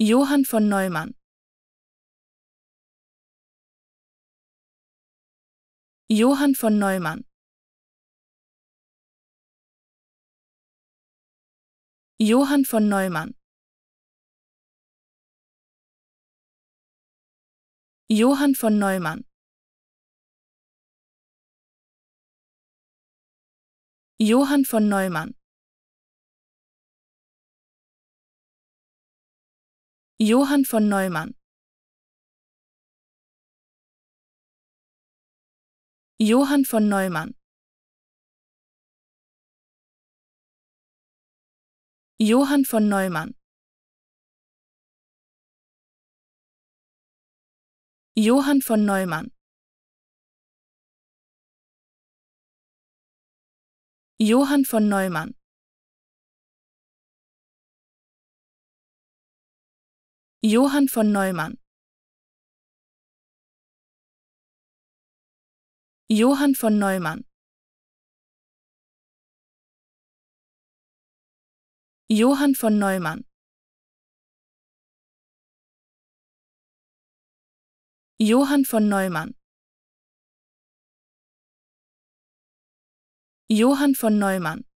Johann von Neumann Johann von Neumann Johann von Neumann Johann von Neumann Johann von Neumann Johann von Neumann Johann von Neumann Johann von Neumann Johann von Neumann Johann von Neumann Johann von Neumann Johann von Neumann Johann von Neumann Johann von Neumann Johann von Neumann